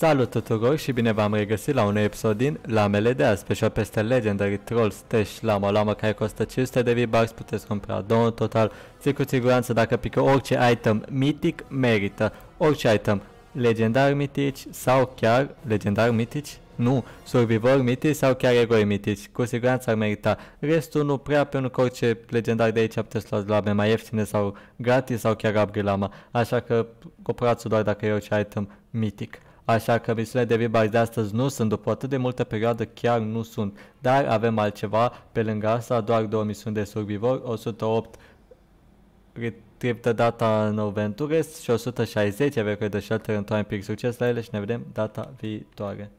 Salut tuturor și bine v-am regăsit la un nou episod din Lamele de azi, special peste Legendary trolls, Tesh, Lama, o lamă care costă 500 de V-Bucks, puteți compra două în total, zic cu siguranță dacă pică orice item mitic merită, orice item legendar mitici sau chiar legendar mitici, nu, survivor mitici sau chiar egoi mitici, cu siguranță ar merita, restul nu prea pentru că orice legendar de aici puteți lua lame mai ieftine sau gratis sau chiar upgrade lama, așa că coprați doar dacă e orice item mitic. Așa că misiunile de V-Bucks de astăzi nu sunt, după atât de multă perioadă chiar nu sunt. Dar avem altceva, pe lângă asta, doar două misiuni de survivor, 108 Retrieve data în Venturest și 160 avem the Shelter în Time Peak. Succes la ele și ne vedem data viitoare.